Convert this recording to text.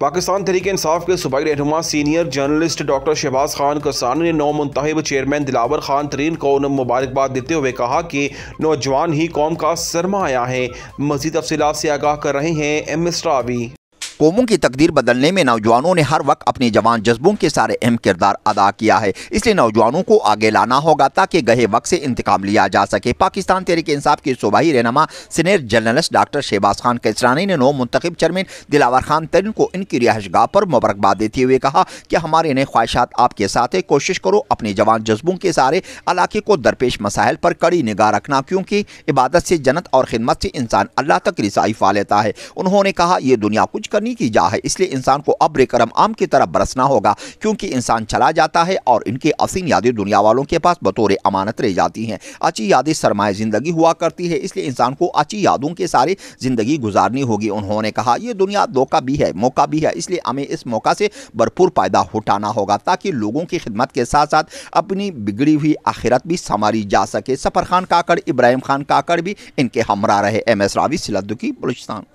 पाकिस्तान तहरीक इंसाफ के सूबाई रहनुमा senior journalist doctor Shahbaz Khan Kaisrani ने नौ मुंतब चेयरमैन दिलावर खान तरीन को मुबारकबाद देते हुए कहा कि नौजवान ही कौम का सरमाया है मजीद तफसीत से आगाह कर रहे हैं एम एस रावी कौमों की तकदीर बदलने में नौजवानों ने हर वक्त अपने जवान जज्बों के सारे अहम किरदार अदा किया है इसलिए नौजवानों को आगे लाना होगा ताकि गहे वक्त से इंतकाम लिया जा सके पाकिस्तान तहरीक इंसाफ के सूबाई रहनमा senior journalist doctor Shahbaz Khan Kaisrani ने नौ मुंतब चेयरमैन दिलावर खान तरीन को इनकी रिहाइश गाह पर मुबारकबाद देते हुए कहा कि हमारे नए ख्वाहिशात आपके साथ है कोशिश करो अपने जवान जज्बों के सारे इलाके को दरपेश मसाइल पर कड़ी निगाह रखना क्योंकि इबादत से जन्नत और खिदमत से इंसान अल्लाह तक रिसाई फा लेता है उन्होंने कहा यह दुनिया कुछ करनी नहीं की जा है इसलिए इंसान को अब करम आम की तरफ बरसना होगा क्योंकि इंसान चला जाता है और इनकी असीम यादें दुनिया वालों के पास बतौर अमानत रह जाती हैं अच्छी यादें सरमाए ज़िंदगी हुआ करती है इसलिए इंसान को अच्छी यादों के सारे ज़िंदगी गुजारनी होगी उन्होंने कहा यह दुनिया धोखा भी है मौका भी है इसलिए हमें इस मौका से भरपूर फ़ायदा उठाना होगा ताकि लोगों की खिदमत के साथ साथ अपनी बिगड़ी हुई आखिरत भी संवारी जा सके सफ़र खान काकड़ इब्राहिम खान काकड़ भी इनके हमरा रहे एम एस रावी सिलद्दुकी बलुचस्तान